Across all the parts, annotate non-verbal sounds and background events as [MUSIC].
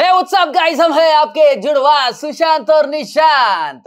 हे का up guys हम हैं आपके जुड़वा सुशांत और निशांत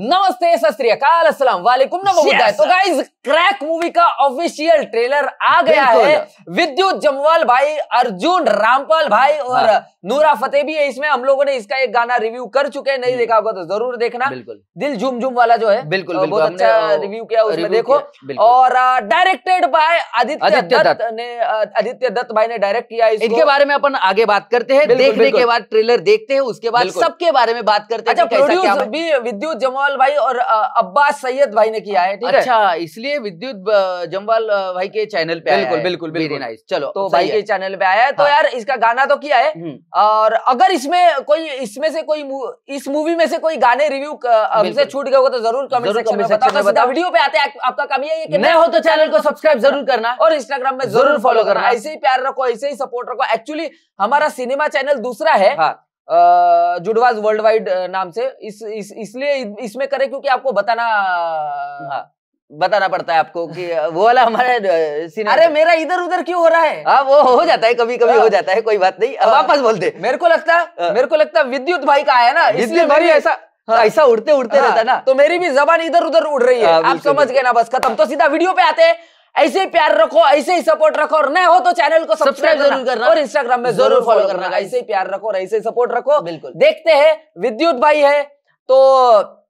नमस्ते सस्काल असलम वालेकुम तो गाइस क्रैक मूवी का ऑफिशियल ट्रेलर आ गया है विद्युत जमवाल भाई अर्जुन रामपाल भाई और हाँ। नूरा फतेह भी है इसमें हम लोगों ने इसका एक गाना रिव्यू कर चुके हैं नहीं देखा होगा तो जरूर देखना बिल्कुल दिल झुम झुम वाला जो है बिल्कुल, बहुत अच्छा रिव्यू किया उसमें देखो और डायरेक्टेड बाय आदित्य दत्त ने आदित्य दत्त भाई ने डायरेक्ट किया इसके बारे में अपन आगे बात करते हैं देखने के बाद ट्रेलर देखते हैं उसके बाद सबके बारे में बात करते हैं अच्छा, भी विद्युत जमवाल जम्वाल भाई और अब्बास सैयद भाई ने किया है ठीक है अच्छा इसलिए विद्युत जम्वाल भाई के चैनल पे बिल्कुल बिल्कुल नाइस चलो तो भाई के चैनल पे आया है तो हाँ। यार इसका गाना तो किया है हम्म। और अगर इसमें कोई इसमें से कोई इस मूवी में से कोई गाने रिव्यू हमसे छूट गए तो जरूर कमेंट वीडियो पे आते आपका कमी है कि नए हो तो चैनल को सब्सक्राइब जरूर करना और इंस्टाग्राम में जरूर फॉलो करना ऐसे ही प्यार रखो ऐसे ही सपोर्ट रखो एक्चुअली हमारा सिनेमा चैनल दूसरा है हाँ। जुडवाज वर्ल्ड वाइड नाम से इस, इस इसलिए इसमें करें क्योंकि आपको बताना हाँ। बताना पड़ता है आपको कि वो वाला हमारे अरे मेरा इधर उधर क्यों हो रहा है आ, हाँ, वो हो जाता है कभी कभी हाँ। हो जाता है कोई बात नहीं अब वापस बोलते मेरे को लगता मेरे को लगता विद्युत भाई का आया ना इसलिए भाई ऐसा ऐसा उड़ते उड़ते रहता ना तो मेरी भी जबान इधर उधर उड़ रही है आप समझ गए ना बस खत्म तो सीधा वीडियो पे आते हैं ऐसे ही प्यार रखो ऐसे ही सपोर्ट रखो और नए हो तो चैनल को सब्सक्राइब जरूर करना और इंस्टाग्राम में जरूर फॉलो करना ऐसे ही प्यार रखो और ऐसे ही सपोर्ट रखो बिल्कुल देखते हैं विद्युत भाई है तो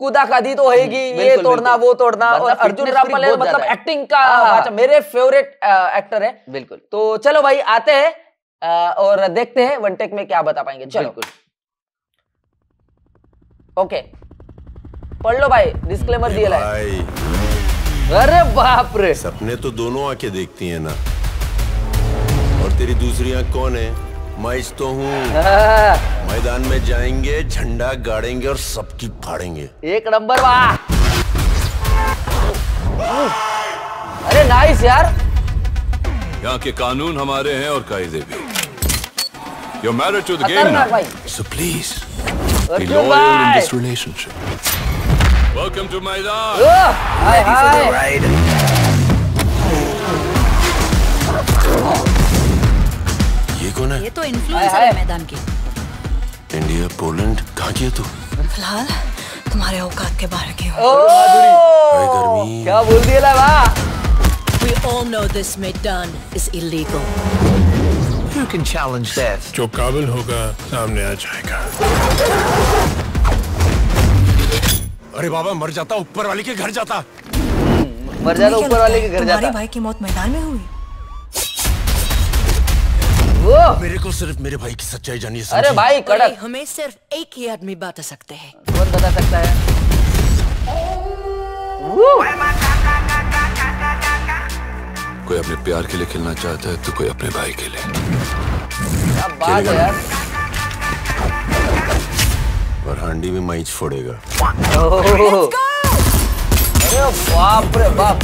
कुदा का दी तो होगी हम्म, ये तोड़ना वो तोड़ना और अर्जुन रामपाल मतलब एक्टिंग का हाँ, हाँ। अच्छा, मेरे फेवरेट एक्टर है बिल्कुल तो चलो भाई आते हैं और देखते हैं वनटेक में क्या बता पाएंगे चलो ओके पढ़ लो भाई डिस्क्लेमर दिया है भाई। अरे बाप रे सपने तो दोनों आके देखती है ना और तेरी दूसरी आंख कौन है मैं तो हूँ हाँ। मैदान में जाएंगे झंडा गाड़ेंगे और सबकी फाड़ेंगे एक नंबर वाह अरे नाइस यार यहाँ के कानून हमारे हैं और कायदे भी You're married to the game now. So please, be loyal in this relationship. Welcome to Maidan. Oh, hi, Ready hi. for the ride? ये कौन है ये तो इन्फ्लुएंसर है मैदान के इंडिया पोलैंड कहाँ की है तू फिलहाल तुम्हारे औकात के बाहर की हो गर्मी क्या बोल दिया ला वाह We all know this Maidan is illegal. Who can challenge death? जो काबिल होगा सामने आ जाएगा अरे बाबा मर जाता ऊपर वाले के घर जाता मर जाता ऊपर वाले के घर जाता भाई की मौत मैदान में हुई मेरे को सिर्फ मेरे भाई की सच्चाई जानी है अरे भाई कड़क हमें सिर्फ एक ही आदमी बता सकते हैं कौन बता सकता है कोई अपने प्यार के लिए खेलना चाहता है तो कोई अपने भाई के लिए क्या बात है यार और हांडी में माइच फोड़ेगा अरे बाप रे बाप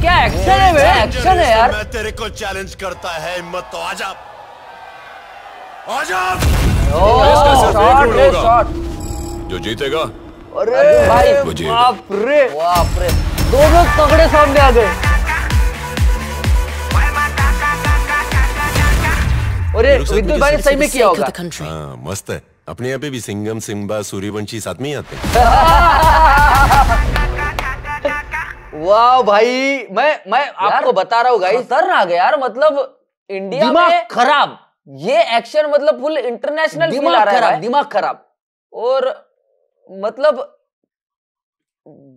क्या एक्शन है एक्शन है यार मैं तेरे को चैलेंज करता है हिम्मत तो आजा आजा ओ शॉट शॉट जो जीतेगा अरे भाई बाप रे बाप रे दोनों तगड़े सामने आ गए अरे विद्युत भाई सही में किया होगा हाँ, मस्त है अपने यहाँ पे भी सिंगम सिम्बा सूर्यवंशी साथ में ही आते [LAUGHS] वाह भाई मैं मैं आपको बता रहा हूँ गाइस सर आ गया यार मतलब इंडिया में खराब ये एक्शन मतलब फुल इंटरनेशनल दिमाग खराब दिमाग खराब और मतलब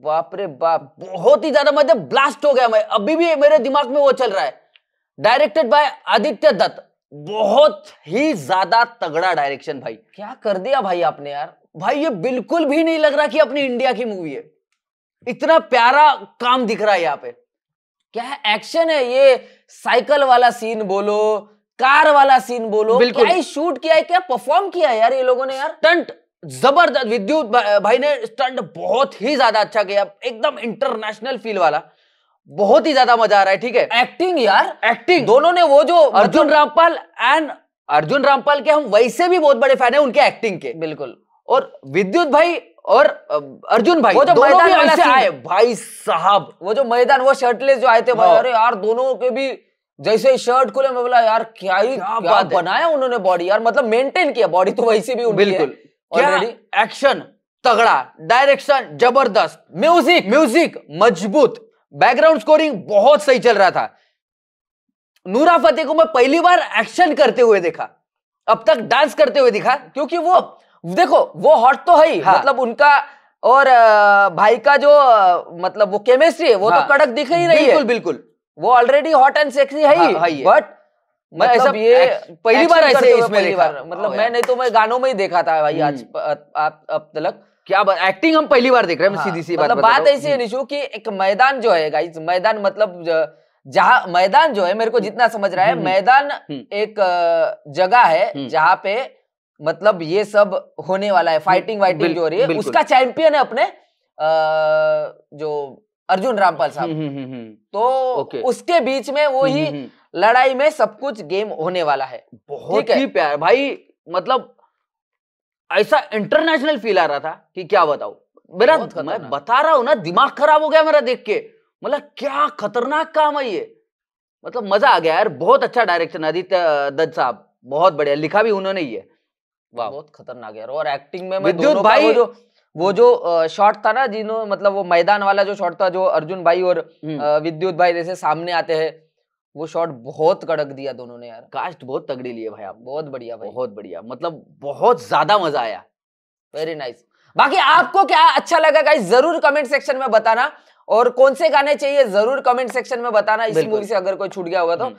बाप रे बाप बहुत ही ज्यादा मतलब ब्लास्ट हो गया मैं अभी भी मेरे दिमाग में वो चल रहा है डायरेक्टेड बाय आदित्य दत्त बहुत ही ज्यादा तगड़ा डायरेक्शन भाई क्या कर दिया भाई आपने यार भाई ये बिल्कुल भी नहीं लग रहा कि अपनी इंडिया की मूवी है इतना प्यारा काम दिख रहा है यहाँ पे क्या एक्शन है ये साइकिल वाला सीन बोलो कार वाला सीन बोलो क्या शूट किया है क्या परफॉर्म किया है यार ये लोगों ने यार टंट जबरदस्त विद्युत भाई ने स्टंट बहुत ही ज्यादा अच्छा किया एकदम इंटरनेशनल फील वाला बहुत ही ज्यादा मजा आ रहा है ठीक है एक्टिंग यार एक्टिंग दोनों ने वो जो अर्जुन रामपाल एंड अर्जुन रामपाल के हम वैसे भी बहुत बड़े फैन है उनके एक्टिंग के बिल्कुल और विद्युत भाई और अर्जुन भाई वो जो मैदान वाला आए भाई साहब वो जो मैदान वो शर्टलेस जो आए थे भाई हाँ। अरे यार दोनों के भी जैसे ही शर्ट खुले मैं बोला यार क्या ही क्या, क्या बात बनाया उन्होंने बॉडी यार मतलब मेंटेन किया बॉडी तो वैसे भी बिल्कुल एक्शन तगड़ा डायरेक्शन जबरदस्त म्यूजिक म्यूजिक मजबूत बैकग्राउंड स्कोरिंग बहुत सही चल रहा था नूरा फतेह को मैं पहली बार एक्शन करते हुए देखा अब तक डांस करते हुए दिखा क्योंकि वो देखो वो हॉट तो है ही हाँ। मतलब उनका और भाई का जो मतलब वो केमिस्ट्री है वो तो हाँ। तो कड़क दिख ही नहीं बिल्कुल, है बिल्कुल बिल्कुल वो ऑलरेडी हॉट एंड सेक्सी है ही हाँ, हाँ, मैं ऐसा मतलब ये पहली बार ऐसे इसमें पहली बार मतलब मैं नहीं तो मैं गानों में ही देखा था भाई आज हम्म। आप अब तक क्या बात एक्टिंग हम पहली बार देख रहे हैं हाँ, सीधी सी मतलब बात, बात ऐसी है निशु कि एक मैदान जो है गाइस मैदान मतलब जहा मैदान जो है मेरे को हम्म। जितना समझ रहा है हम्म, मैदान एक जगह है जहाँ पे मतलब ये सब होने वाला है फाइटिंग वाइटिंग जो हो रही है उसका चैंपियन है अपने जो अर्जुन रामपाल साहब हम्म, हम्म, हम्म, तो उसके बीच में वो ही लड़ाई में सब कुछ गेम होने वाला है बहुत ही प्यार भाई मतलब ऐसा इंटरनेशनल फील आ रहा था कि क्या बताओ मेरा मैं बता रहा हूं ना दिमाग खराब हो गया मेरा देख के मतलब क्या खतरनाक काम है ये मतलब मजा आ गया यार बहुत अच्छा डायरेक्शन आदित्य दत्त साहब बहुत बढ़िया लिखा भी उन्होंने ही है बहुत खतरनाक यार और एक्टिंग में मैं विद्युत भाई जो वो हाँ। जो शॉट था ना जिन्हों मतलब वो मैदान वाला जो शॉट था जो अर्जुन भाई और हम्म। विद्युत भाई जैसे सामने आते हैं वो शॉट बहुत कड़क दिया दोनों ने यार कास्ट बहुत तगड़ी लिए भाई आप बहुत बढ़िया भाई बहुत बढ़िया मतलब बहुत ज्यादा मजा आया वेरी नाइस बाकी आपको क्या अच्छा लगा गाइस जरूर कमेंट सेक्शन में बताना और कौन से गाने चाहिए जरूर कमेंट सेक्शन में बताना इसी मूवी से अगर कोई छूट गया होगा तो हम्म।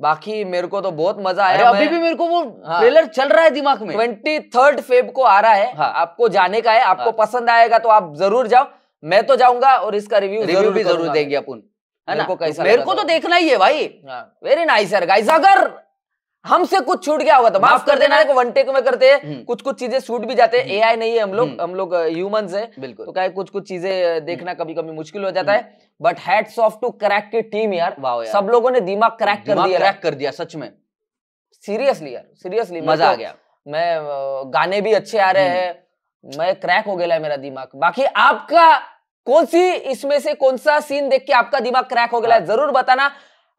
बाकी मेरे को तो बहुत मजा आया अभी भी मेरे को वो हाँ, ट्रेलर चल रहा है दिमाग में ट्वेंटी थर्ड फेब को आ रहा है हाँ, आपको जाने का है आपको हाँ, पसंद आएगा तो आप जरूर जाओ मैं तो जाऊंगा और इसका रिव्यू रिव्यू भी जरूर देंगे अपन है ना मेरे को तो देखना ही है भाई वेरी नाइस सर गाइस अगर हमसे कुछ छूट गया होगा तो माफ कर देना है वन टेक में करते हैं हम्म। कुछ कुछ चीजें छूट भी जाते हैं एआई हम्म। नहीं है हम लोग हम्म। हम लोग ह्यूमंस uh, हैं बिल्कुल तो क्या कुछ कुछ चीजें uh, देखना कभी कभी मुश्किल हो जाता है but heads off to Crakk की टीम यार वाह सब लोगों ने दिमाग क्रैक कर दिया क्रैक कर दिया सच में सीरियसली यार सीरियसली मजा मतलब आ गया मैं uh, गाने भी अच्छे आ रहे हैं मैं क्रैक हो गया मेरा दिमाग बाकी आपका कौन सी इसमें से कौन सा सीन देख के आपका दिमाग क्रैक हो गया है हाँ। जरूर बताना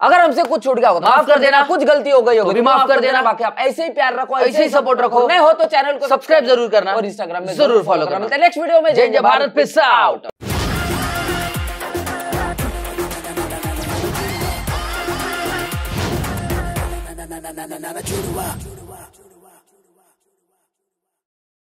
अगर हमसे कुछ छूट गया होगा माफ कर देना कुछ गलती हो गई होगी तो माफ कर देना बाकी आप ऐसे ही प्यार रखो ऐसे ही सपोर्ट रखो नहीं हो तो चैनल को सब्सक्राइब जरूर करना और इंस्टाग्राम में जरूर फॉलो करना नेक्स्ट वीडियो में जय जय भारत पिस्सा आउट